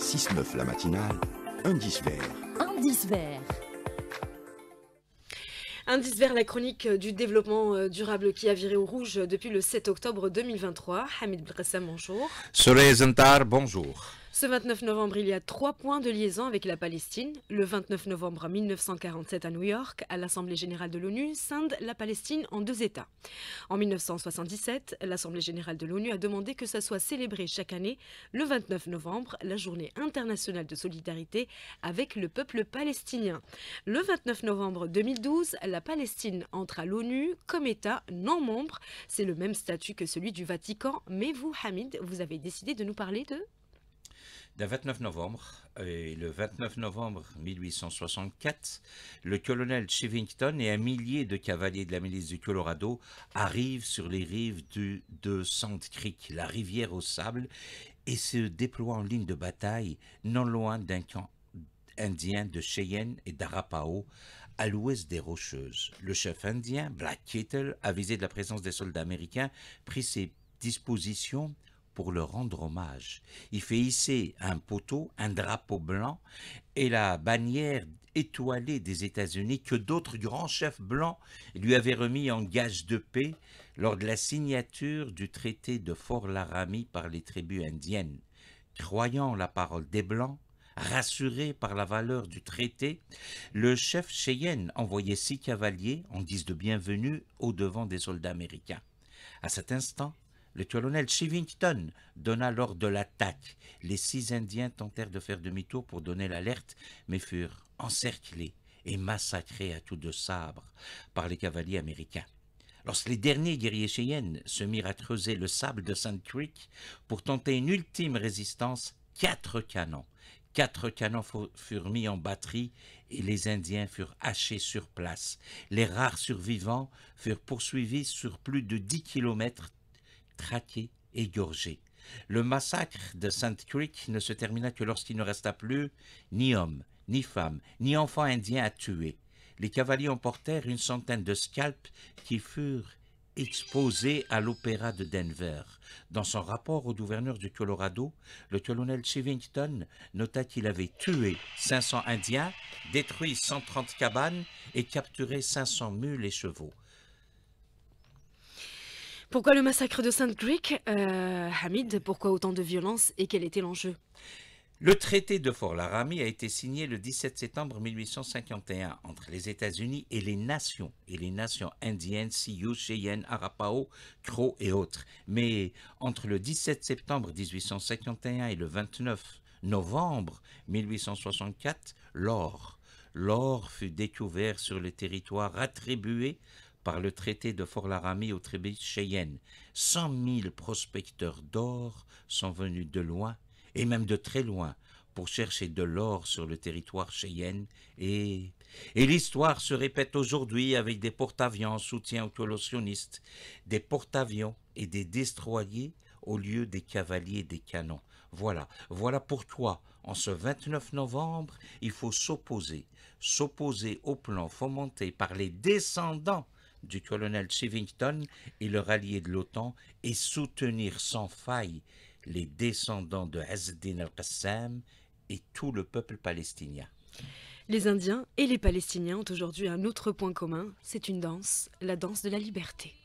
6-9 la matinale, indice vert. Indice vert. Indice Vert, la chronique du développement euh, durable qui a viré au rouge depuis le 7 octobre 2023. Hamid Bressa, bonjour. Soleil Zentar, bonjour. Ce 29 novembre, il y a trois points de liaison avec la Palestine. Le 29 novembre 1947 à New York, à l'Assemblée générale de l'ONU, scinde la Palestine en deux États. En 1977, l'Assemblée générale de l'ONU a demandé que ça soit célébré chaque année, le 29 novembre, la journée internationale de solidarité avec le peuple palestinien. Le 29 novembre 2012, la Palestine entre à l'ONU comme État non membre. C'est le même statut que celui du Vatican. Mais vous, Hamid, vous avez décidé de nous parler de le 29 novembre, et le 29 novembre 1864, le colonel Chivington et un millier de cavaliers de la milice du Colorado arrivent sur les rives du, de Sand Creek, la rivière au sable, et se déploient en ligne de bataille non loin d'un camp indien de Cheyenne et d'Arapaho, à l'ouest des Rocheuses. Le chef indien, Black Kettle, avisé de la présence des soldats américains, prit ses dispositions pour leur rendre hommage. Il fait hisser un poteau, un drapeau blanc et la bannière étoilée des États-Unis que d'autres grands chefs blancs lui avaient remis en gage de paix lors de la signature du traité de Fort Laramie par les tribus indiennes. Croyant la parole des Blancs, Rassuré par la valeur du traité, le chef Cheyenne envoyait six cavaliers en guise de bienvenue au devant des soldats américains. À cet instant, le colonel Chivington donna l'ordre de l'attaque. Les six Indiens tentèrent de faire demi-tour pour donner l'alerte, mais furent encerclés et massacrés à tous de sabres par les cavaliers américains. Lorsque les derniers guerriers cheyennes se mirent à creuser le sable de Sand Creek pour tenter une ultime résistance, quatre canons, quatre canons furent mis en batterie et les Indiens furent hachés sur place. Les rares survivants furent poursuivis sur plus de dix kilomètres et gorgé Le massacre de Sainte Creek ne se termina que lorsqu'il ne resta plus ni homme, ni femme, ni enfant indien à tuer. Les cavaliers emportèrent une centaine de scalps qui furent exposés à l'Opéra de Denver. Dans son rapport au gouverneur du Colorado, le colonel Chivington nota qu'il avait tué 500 Indiens, détruit 130 cabanes et capturé 500 mules et chevaux. Pourquoi le massacre de saint creek euh, Hamid Pourquoi autant de violence et quel était l'enjeu le traité de Fort Laramie a été signé le 17 septembre 1851 entre les États-Unis et les nations, et les nations indiennes, Sioux, Cheyennes, Arapaho, Crow et autres. Mais entre le 17 septembre 1851 et le 29 novembre 1864, l'or. L'or fut découvert sur le territoire attribué par le traité de Fort-Laramie aux tribus Cheyenne. Cent mille prospecteurs d'or sont venus de loin, et même de très loin, pour chercher de l'or sur le territoire Cheyenne, et, et l'histoire se répète aujourd'hui avec des porte-avions en soutien aux colossionnistes, des porte-avions et des destroyers au lieu des cavaliers et des canons. Voilà, voilà pourquoi, en ce 29 novembre, il faut s'opposer, s'opposer au plan fomenté par les descendants du colonel Chivington et leur allié de l'OTAN et soutenir sans faille les descendants de Hazdin al-Qassam et tout le peuple palestinien. Les Indiens et les Palestiniens ont aujourd'hui un autre point commun, c'est une danse, la danse de la liberté.